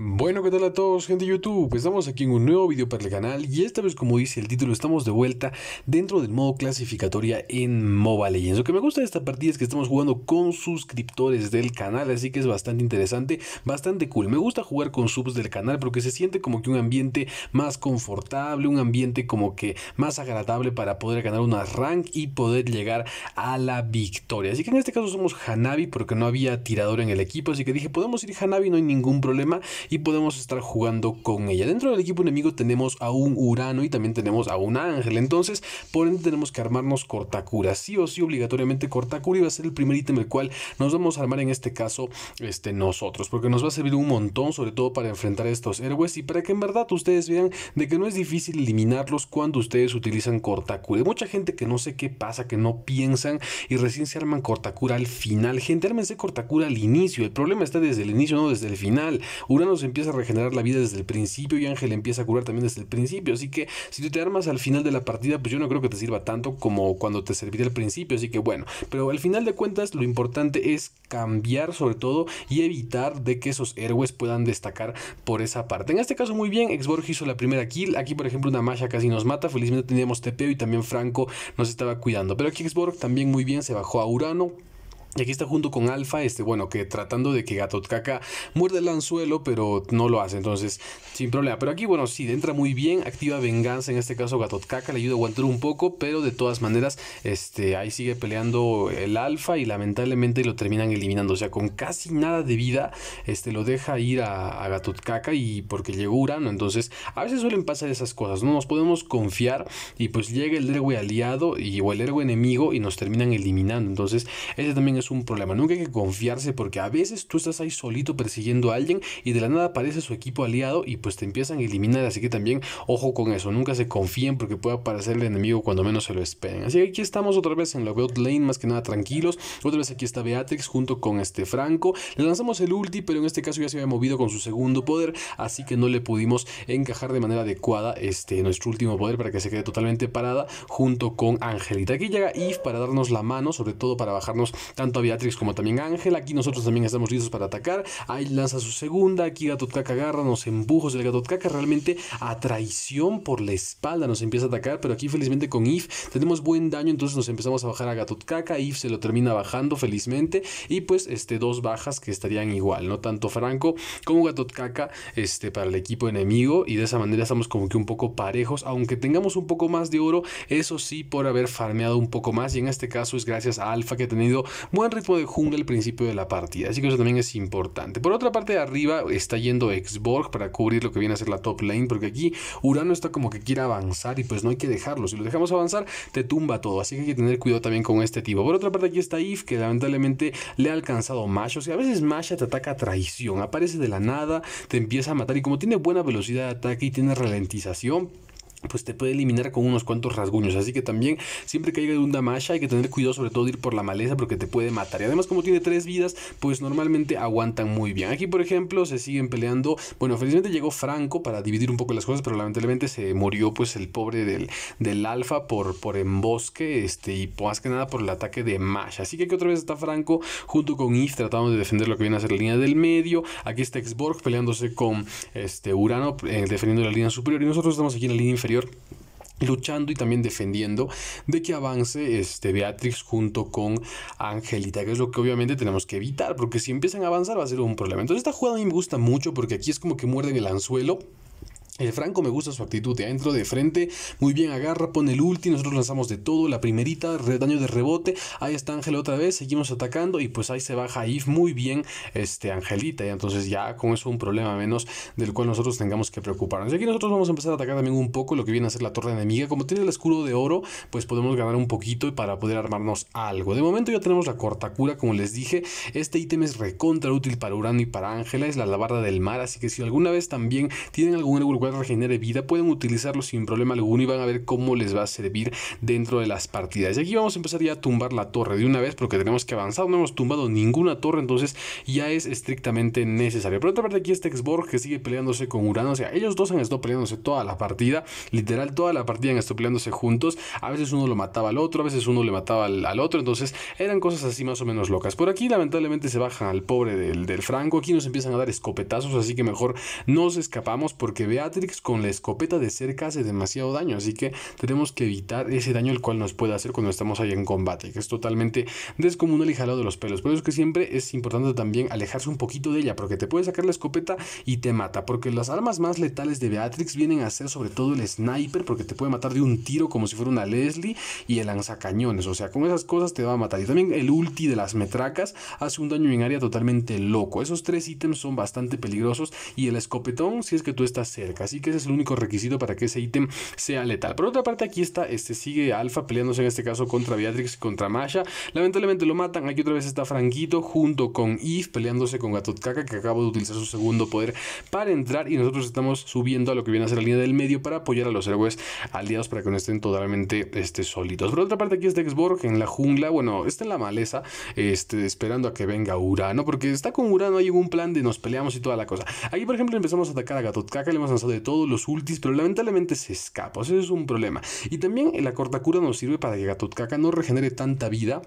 Bueno, ¿qué tal a todos, gente de YouTube? Pues estamos aquí en un nuevo video para el canal y esta vez, como dice el título, estamos de vuelta dentro del modo clasificatoria en Mobile Legends. Lo que me gusta de esta partida es que estamos jugando con suscriptores del canal, así que es bastante interesante, bastante cool. Me gusta jugar con subs del canal porque se siente como que un ambiente más confortable, un ambiente como que más agradable para poder ganar una rank y poder llegar a la victoria. Así que en este caso somos Hanabi porque no había tirador en el equipo, así que dije, podemos ir Hanabi, no hay ningún problema y podemos estar jugando con ella. Dentro del equipo enemigo tenemos a un Urano y también tenemos a un Ángel. Entonces, por ende, tenemos que armarnos Cortacura. Sí o sí, obligatoriamente Cortacura va a ser el primer ítem el cual nos vamos a armar en este caso este, nosotros, porque nos va a servir un montón, sobre todo para enfrentar a estos héroes y para que en verdad ustedes vean de que no es difícil eliminarlos cuando ustedes utilizan Cortacura. Hay mucha gente que no sé qué pasa, que no piensan y recién se arman Cortacura al final. Gente, ármense Cortacura al inicio. El problema está desde el inicio, no desde el final. Urano empieza a regenerar la vida desde el principio y Ángel empieza a curar también desde el principio. Así que si tú te armas al final de la partida, pues yo no creo que te sirva tanto como cuando te serviría al principio. Así que bueno, pero al final de cuentas lo importante es cambiar sobre todo y evitar de que esos héroes puedan destacar por esa parte. En este caso muy bien, Exborg hizo la primera kill. Aquí por ejemplo una Masha casi nos mata. Felizmente teníamos Tepeo y también Franco nos estaba cuidando. Pero aquí Exborg también muy bien se bajó a Urano. Y aquí está junto con Alfa, este, bueno, que tratando de que Gatotkaka muerde el anzuelo, pero no lo hace, entonces sin problema. Pero aquí, bueno, sí, entra muy bien, activa venganza, en este caso Gatotkaka le ayuda a aguantar un poco, pero de todas maneras, este, ahí sigue peleando el Alfa y lamentablemente lo terminan eliminando. O sea, con casi nada de vida, este, lo deja ir a, Gatotkaka y porque llegó Urano, entonces a veces suelen pasar esas cosas, no nos podemos confiar y pues llega el héroe aliado y, o el héroe enemigo y nos terminan eliminando. Entonces, ese también es un problema. Nunca hay que confiarse porque a veces tú estás ahí solito persiguiendo a alguien y de la nada aparece su equipo aliado y pues te empiezan a eliminar. Así que también ojo con eso. Nunca se confíen porque puede aparecer el enemigo cuando menos se lo esperen. Así que aquí estamos otra vez en la Bot Lane, más que nada tranquilos. Otra vez aquí está Beatrix junto con este Franco. Le lanzamos el ulti, pero en este caso ya se había movido con su segundo poder. Así que no le pudimos encajar de manera adecuada este, nuestro último poder para que se quede totalmente parada junto con Angelita. Aquí llega Yves para darnos la mano, sobre todo para bajarnos tanto tanto a Beatrix como también a Ángel. Aquí nosotros también estamos listos para atacar. Ahí lanza su segunda. Aquí Gatotkaka agarra, nos embujos El Gatotkaka, realmente a traición por la espalda nos empieza a atacar. Pero aquí felizmente con If tenemos buen daño. Entonces nos empezamos a bajar a Gatotkaka, If se lo termina bajando felizmente. Y pues este, dos bajas que estarían igual, ¿no? Tanto Franco como Gatotkaka este, para el equipo enemigo. Y de esa manera estamos como que un poco parejos. Aunque tengamos un poco más de oro. Eso sí, por haber farmeado un poco más. Y en este caso es gracias a Alfa que ha tenido Buen ritmo de jungla al principio de la partida, así que eso también es importante. Por otra parte arriba está yendo Exborg para cubrir lo que viene a ser la top lane, porque aquí Urano está como que quiere avanzar y pues no hay que dejarlo. Si lo dejamos avanzar, te tumba todo, así que hay que tener cuidado también con este tipo. Por otra parte aquí está If, que lamentablemente le ha alcanzado Mash, o sea, a veces Masha te ataca a traición, aparece de la nada, te empieza a matar y como tiene buena velocidad de ataque y tiene ralentización, pues te puede eliminar con unos cuantos rasguños. Así que también, siempre que llegue un Damasha, hay que tener cuidado, sobre todo de ir por la maleza, porque te puede matar. Y además, como tiene tres vidas, pues normalmente aguantan muy bien. Aquí, por ejemplo, se siguen peleando. Bueno, felizmente llegó Franco para dividir un poco las cosas, pero lamentablemente se murió, pues, el pobre del, del Alfa por, por embosque, este, y más que nada por el ataque de Masha Así que aquí otra vez está Franco junto con If tratando de defender lo que viene a ser la línea del medio. Aquí está exborg peleándose con este Urano, eh, defendiendo la línea superior. Y nosotros estamos aquí en la línea inferior luchando y también defendiendo de que avance este Beatrix junto con Angelita, que es lo que obviamente tenemos que evitar, porque si empiezan a avanzar va a ser un problema. Entonces esta jugada a mí me gusta mucho porque aquí es como que muerden el anzuelo el Franco me gusta su actitud, de adentro, de frente, muy bien agarra, pone el ulti, nosotros lanzamos de todo, la primerita, daño de rebote, ahí está Ángela otra vez, seguimos atacando y pues ahí se baja If muy bien este Angelita y entonces ya con eso un problema menos del cual nosotros tengamos que preocuparnos. Y aquí nosotros vamos a empezar a atacar también un poco lo que viene a ser la torre enemiga, como tiene el escudo de oro, pues podemos ganar un poquito para poder armarnos algo. De momento ya tenemos la corta cura, como les dije, este ítem es recontra útil para Urano y para Ángela, es la alabarda del mar, así que si alguna vez también tienen algún regenere vida, pueden utilizarlo sin problema alguno y van a ver cómo les va a servir dentro de las partidas. Y aquí vamos a empezar ya a tumbar la torre de una vez porque tenemos que avanzar, no hemos tumbado ninguna torre, entonces ya es estrictamente necesario. por otra parte aquí está Texborg que sigue peleándose con Urano, o sea, ellos dos han estado peleándose toda la partida, literal toda la partida han estado peleándose juntos, a veces uno lo mataba al otro, a veces uno le mataba al, otro, entonces eran cosas así más o menos locas. Por aquí lamentablemente se bajan al pobre del, del Franco, aquí nos empiezan a dar escopetazos, así que mejor nos escapamos porque Beatriz con la escopeta de cerca hace demasiado daño, así que tenemos que evitar ese daño el cual nos puede hacer cuando estamos ahí en combate, que es totalmente descomunal y jalado de los pelos. Por eso es que siempre es importante también alejarse un poquito de ella, porque te puede sacar la escopeta y te mata, porque las armas más letales de Beatrix vienen a ser sobre todo el sniper, porque te puede matar de un tiro como si fuera una Leslie y el lanzacañones, o sea, con esas cosas te va a matar. Y también el ulti de las metracas hace un daño en área totalmente loco. Esos tres ítems son bastante peligrosos y el escopetón si es que tú estás cerca. Así que ese es el único requisito para que ese ítem sea letal. Por otra parte, aquí está, este sigue Alpha peleándose en este caso contra Beatrix, contra Masha. Lamentablemente lo matan. Aquí otra vez está franguito junto con Eve peleándose con Gatotkaka, que acaba de utilizar su segundo poder para entrar. Y nosotros estamos subiendo a lo que viene a ser la línea del medio para apoyar a los héroes aliados para que no estén totalmente este, solitos. Por otra parte, aquí está Xborg en la jungla. Bueno, está en la maleza, este, esperando a que venga Urano, porque está con Urano. Hay un plan de nos peleamos y toda la cosa. Aquí, por ejemplo, empezamos a atacar a Gatotkaka, le hemos lanzado de todos los ultis, pero lamentablemente se escapa. O eso es un problema. Y también la corta cura nos sirve para que Gatotkaka no regenere tanta vida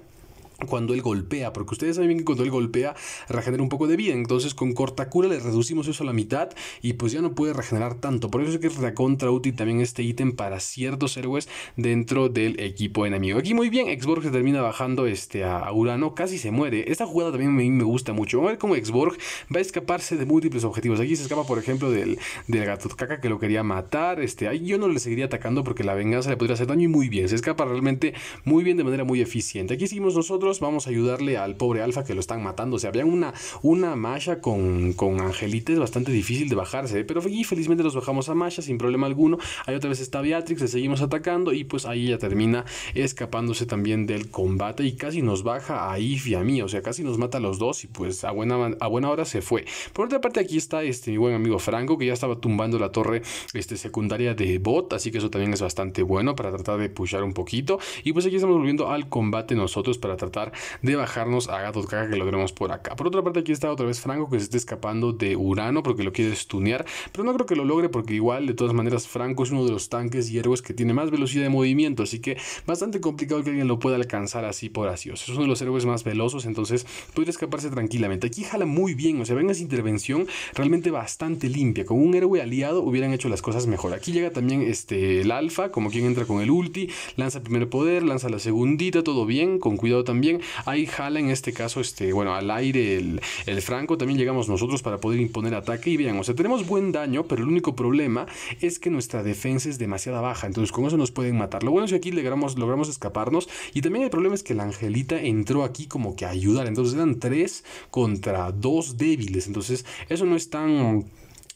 cuando él golpea, porque ustedes saben que cuando él golpea regenera un poco de vida, entonces con corta cura le reducimos eso a la mitad y pues ya no puede regenerar tanto, por eso es que es contra útil también este ítem para ciertos héroes dentro del equipo enemigo. Aquí muy bien, Xborg se termina bajando este, a Urano, casi se muere, esta jugada también me, me gusta mucho, vamos a ver cómo Xborg va a escaparse de múltiples objetivos, aquí se escapa por ejemplo del, del gato caca que lo quería matar, este, yo no le seguiría atacando porque la venganza le podría hacer daño y muy bien, se escapa realmente muy bien de manera muy eficiente, aquí seguimos nosotros vamos a ayudarle al pobre alfa que lo están matando. O sea, había una, una masha con, con es bastante difícil de bajarse. ¿eh? Pero felizmente los bajamos a masha sin problema alguno. Ahí otra vez está Beatrix, le seguimos atacando y pues ahí ya termina escapándose también del combate y casi nos baja a If y a mí. O sea, casi nos mata a los dos y pues a buena, a buena hora se fue. Por otra parte aquí está este, buen amigo Franco que ya estaba tumbando la torre este, secundaria de bot. Así que eso también es bastante bueno para tratar de pushar un poquito. Y pues aquí estamos volviendo al combate nosotros para tratar de bajarnos a Gato que lo tenemos por acá. Por otra parte, aquí está otra vez Franco que se está escapando de Urano porque lo quiere stunear, pero no creo que lo logre porque igual, de todas maneras, Franco es uno de los tanques y héroes que tiene más velocidad de movimiento, así que bastante complicado que alguien lo pueda alcanzar así por así. O sea, es uno de los héroes más velozos entonces podría escaparse tranquilamente. Aquí jala muy bien, o sea, venga esa intervención realmente bastante limpia. Con un héroe aliado hubieran hecho las cosas mejor. Aquí llega también este, el alfa, como quien entra con el ulti, lanza el primer poder, lanza la segundita, todo bien, con cuidado también ahí jala en este caso, este, bueno, al aire el, franco, también llegamos nosotros para poder imponer ataque y vean, o sea, tenemos buen daño, pero el único problema es que nuestra defensa es demasiado baja, entonces con eso nos pueden matar. Lo bueno es que aquí logramos, logramos escaparnos y también el problema es que la angelita entró aquí como que a ayudar, entonces eran tres contra dos débiles, entonces eso no es tan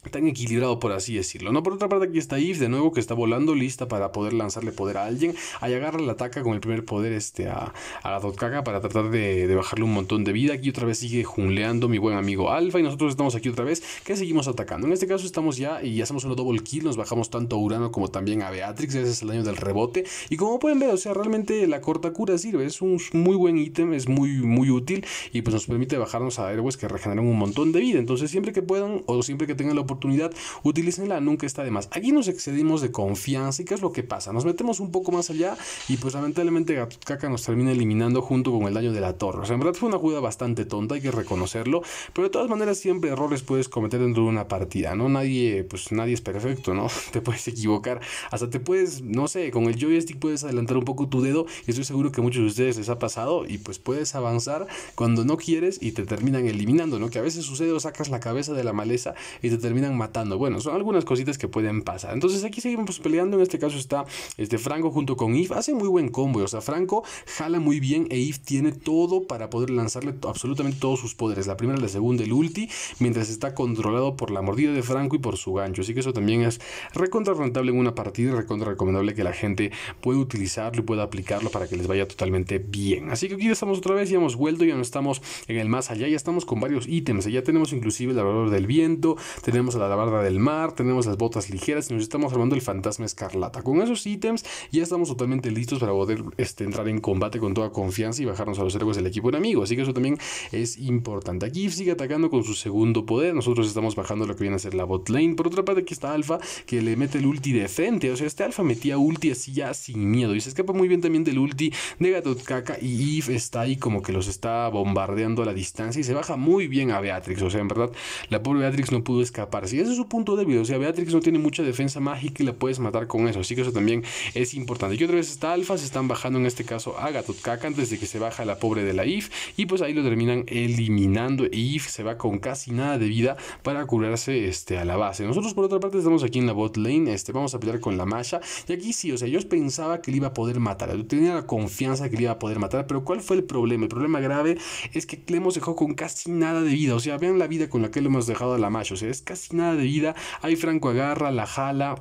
tan equilibrado, por así decirlo. No, por otra parte, aquí está Yves de nuevo, que está volando, lista para poder lanzarle poder a alguien. Ahí agarra la ataca con el primer poder este, a, a la Dotkaga para tratar de, bajarle un montón de vida. Aquí otra vez sigue junleando mi buen amigo Alpha Y nosotros estamos aquí otra vez, que seguimos atacando. En este caso estamos ya y hacemos un double kill. Nos bajamos tanto a Urano como también a Beatrix. es el daño del rebote. Y como pueden ver, o sea, realmente la corta cura sirve. Es un muy buen ítem, es muy, muy útil. Y pues nos permite bajarnos a héroes que regeneran un montón de vida. Entonces, siempre que puedan o siempre que tengan la oportunidad oportunidad, utilícenla, nunca está de más. Aquí nos excedimos de confianza y qué es lo que pasa. Nos metemos un poco más allá y pues lamentablemente Gatutcaca nos termina eliminando junto con el daño de la torre. O sea, en verdad fue una jugada bastante tonta, hay que reconocerlo, pero de todas maneras siempre errores puedes cometer dentro de una partida, ¿no? Nadie, pues nadie es perfecto, ¿no? Te puedes equivocar, hasta te puedes, no sé, con el joystick puedes adelantar un poco tu dedo y estoy seguro que muchos de ustedes les ha pasado y pues puedes avanzar cuando no quieres y te terminan eliminando, ¿no? Que a veces sucede o sacas la cabeza de la maleza y te terminan matando. Bueno, son algunas cositas que pueden pasar. Entonces aquí seguimos pues peleando. En este caso está este Franco junto con If. hace muy buen combo. O sea, Franco jala muy bien e If tiene todo para poder lanzarle absolutamente todos sus poderes. La primera, la segunda, el ulti. Mientras está controlado por la mordida de Franco y por su gancho. Así que eso también es recontra rentable en una partida. recontra recomendable que la gente pueda utilizarlo y pueda aplicarlo para que les vaya totalmente bien. Así que aquí estamos otra vez. Ya hemos vuelto. Ya no estamos en el más allá. Ya estamos con varios ítems. Ya tenemos inclusive el valor del viento. Tenemos la alabarda del mar, tenemos las botas ligeras y nos estamos armando el fantasma escarlata. Con esos ítems ya estamos totalmente listos para poder este, entrar en combate con toda confianza y bajarnos a los héroes del equipo enemigo. Así que eso también es importante. Aquí sigue atacando con su segundo poder. Nosotros estamos bajando lo que viene a ser la bot lane. Por otra parte, aquí está Alpha que le mete el ulti de frente. O sea, este Alpha metía ulti así ya sin miedo. Y se escapa muy bien también del ulti de Gatotkaka. Y Yves está ahí como que los está bombardeando a la distancia. Y se baja muy bien a Beatrix. O sea, en verdad, la pobre Beatrix no pudo escapar y ese es su punto débil, o sea, Beatrix no tiene mucha defensa mágica y la puedes matar con eso, así que eso también es importante. Y otra vez está Alfa, se están bajando en este caso a Kaka antes de que se baja la pobre de la If, y pues ahí lo terminan eliminando. Y If se va con casi nada de vida para curarse este, a la base. Nosotros, por otra parte, estamos aquí en la bot lane, este, vamos a pelear con la Masha, y aquí sí, o sea, yo pensaba que le iba a poder matar, tenía la confianza que le iba a poder matar, pero ¿cuál fue el problema? El problema grave es que hemos dejó con casi nada de vida, o sea, vean la vida con la que le hemos dejado a la Masha, o sea, es casi nada de vida. Ahí Franco agarra, la jala,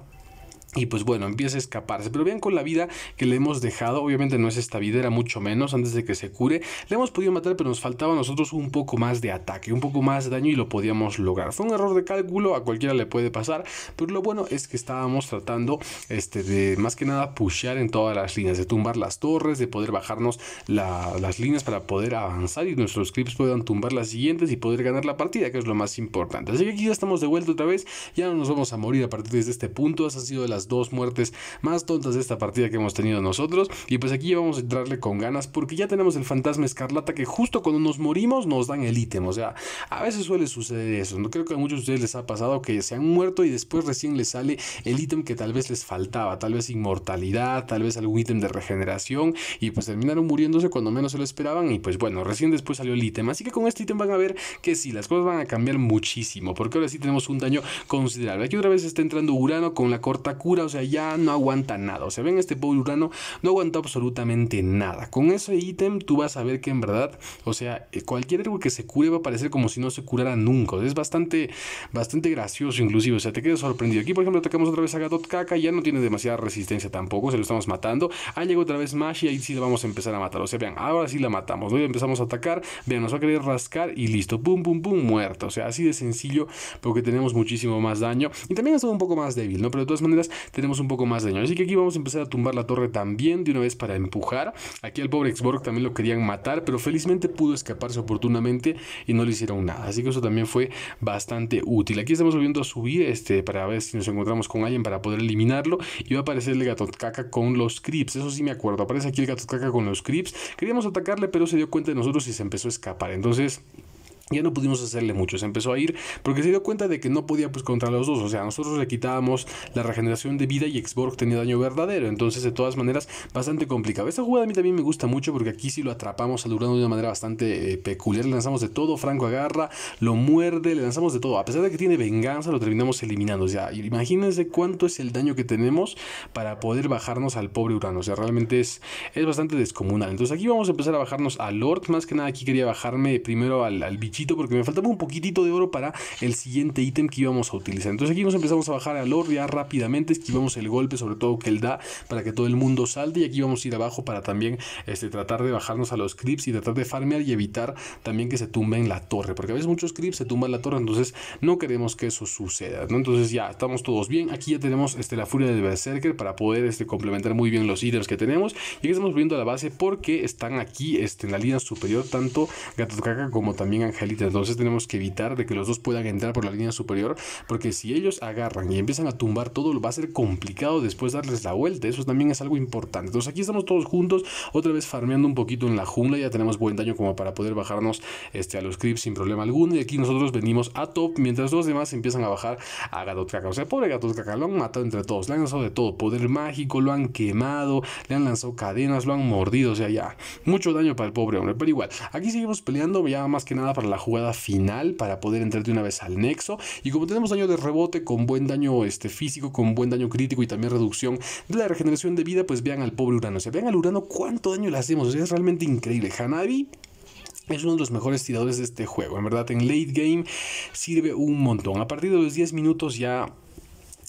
y pues bueno, empieza a escaparse. Pero vean con la vida que le hemos dejado. Obviamente no es esta vida, era mucho menos antes de que se cure. Le hemos podido matar, pero nos faltaba a nosotros un poco más de ataque, un poco más de daño y lo podíamos lograr. Fue un error de cálculo, a cualquiera le puede pasar. Pero lo bueno es que estábamos tratando este, de más que nada pushear en todas las líneas, de tumbar las torres, de poder bajarnos las líneas para poder avanzar y nuestros clips puedan tumbar las siguientes y poder ganar la partida, que es lo más importante. Así que aquí ya estamos de vuelta otra vez. Ya no nos vamos a morir a partir de este punto. Esas ha sido las dos muertes más tontas de esta partida que hemos tenido nosotros. Y pues aquí vamos a entrarle con ganas porque ya tenemos el fantasma escarlata que justo cuando nos morimos nos dan el ítem. O sea, a veces suele suceder eso. No creo que a muchos de ustedes les ha pasado que se han muerto y después recién les sale el ítem que tal vez les faltaba. Tal vez inmortalidad, tal vez algún ítem de regeneración. Y pues terminaron muriéndose cuando menos se lo esperaban. Y pues bueno, recién después salió el ítem. Así que con este ítem van a ver que sí, las cosas van a cambiar muchísimo. Porque ahora sí tenemos un daño considerable. Aquí otra vez está entrando Urano con la corta cura o sea, ya no aguanta nada. O sea, ven este Paul Urano, no aguanta absolutamente nada. Con ese ítem tú vas a ver que en verdad, o sea, eh, cualquier héroe que se cure va a parecer como si no se curara nunca. es bastante, bastante gracioso inclusive, o sea, te quedas sorprendido. Aquí, por ejemplo, atacamos otra vez a Gadot Kaka, ya no tiene demasiada resistencia tampoco, se lo estamos matando. ha ah, llegó otra vez Mash y ahí sí lo vamos a empezar a matar. O sea, vean, ahora sí la matamos, ¿no? empezamos a atacar, vean, nos va a querer rascar y listo, pum, pum, pum, Muerto O sea, así de sencillo, porque tenemos muchísimo más daño y también es un poco más débil, ¿no? Pero de todas maneras, tenemos un poco más de daño. Así que aquí vamos a empezar a tumbar la torre también de una vez para empujar. Aquí al pobre Xborg también lo querían matar, pero felizmente pudo escaparse oportunamente y no le hicieron nada. Así que eso también fue bastante útil. Aquí estamos volviendo a subir este, para ver si nos encontramos con alguien para poder eliminarlo. Y va a aparecer el gato caca con los creeps. Eso sí me acuerdo. Aparece aquí el gato caca con los creeps. Queríamos atacarle, pero se dio cuenta de nosotros y se empezó a escapar. Entonces ya no pudimos hacerle mucho, se empezó a ir porque se dio cuenta de que no podía pues contra los dos, o sea, nosotros le quitábamos la regeneración de vida y Xborg tenía daño verdadero, entonces de todas maneras bastante complicado. Esta jugada a mí también me gusta mucho porque aquí sí lo atrapamos al Urano de una manera bastante eh, peculiar, le lanzamos de todo, Franco agarra, lo muerde, le lanzamos de todo, a pesar de que tiene venganza lo terminamos eliminando, o sea, imagínense cuánto es el daño que tenemos para poder bajarnos al pobre Urano, o sea, realmente es, es bastante descomunal. Entonces aquí vamos a empezar a bajarnos al Lord, más que nada aquí quería bajarme primero al, al porque me faltaba un poquitito de oro para el siguiente ítem que íbamos a utilizar. Entonces aquí nos empezamos a bajar al oro ya rápidamente, esquivamos el golpe sobre todo que él da para que todo el mundo salte y aquí vamos a ir abajo para también este, tratar de bajarnos a los creeps y tratar de farmear y evitar también que se en la torre, porque a veces muchos creeps se tumban la torre, entonces no queremos que eso suceda, Entonces ya estamos todos bien, aquí ya tenemos este, la furia del berserker para poder este, complementar muy bien los ítems que tenemos y aquí estamos viendo la base porque están aquí este, en la línea superior tanto caca como también Ángel entonces tenemos que evitar de que los dos puedan entrar por la línea superior, porque si ellos agarran y empiezan a tumbar todo, va a ser complicado después darles la vuelta. Eso también es algo importante. Entonces aquí estamos todos juntos, otra vez farmeando un poquito en la jungla. Ya tenemos buen daño como para poder bajarnos este, a los creeps sin problema alguno. Y aquí nosotros venimos a top, mientras los demás empiezan a bajar a Gatot Caca. O sea, pobre Gatot Caca, lo han matado entre todos. Le han lanzado de todo, poder mágico, lo han quemado, le han lanzado cadenas, lo han mordido. O sea, ya, mucho daño para el pobre hombre. Pero igual, aquí seguimos peleando ya más que nada para la la jugada final para poder entrar de una vez al nexo. Y como tenemos daño de rebote con buen daño este, físico, con buen daño crítico y también reducción de la regeneración de vida, pues vean al pobre Urano. se vean al Urano cuánto daño le hacemos. es realmente increíble. Hanabi es uno de los mejores tiradores de este juego. En verdad, en late game sirve un montón. A partir de los 10 minutos ya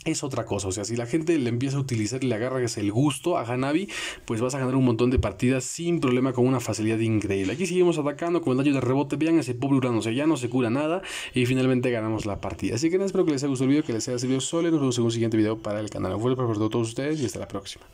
es otra cosa. O sea, si la gente le empieza a utilizar y le agarras el gusto a Hanabi, pues vas a ganar un montón de partidas sin problema con una facilidad increíble. Aquí seguimos atacando con el daño de rebote. Vean ese pobre Urano, o sea, ya no se cura nada y finalmente ganamos la partida. Así que espero que les haya gustado el video, que les haya servido solo. Nos vemos en un siguiente video para el canal. Un fuerte abrazo todos ustedes y hasta la próxima.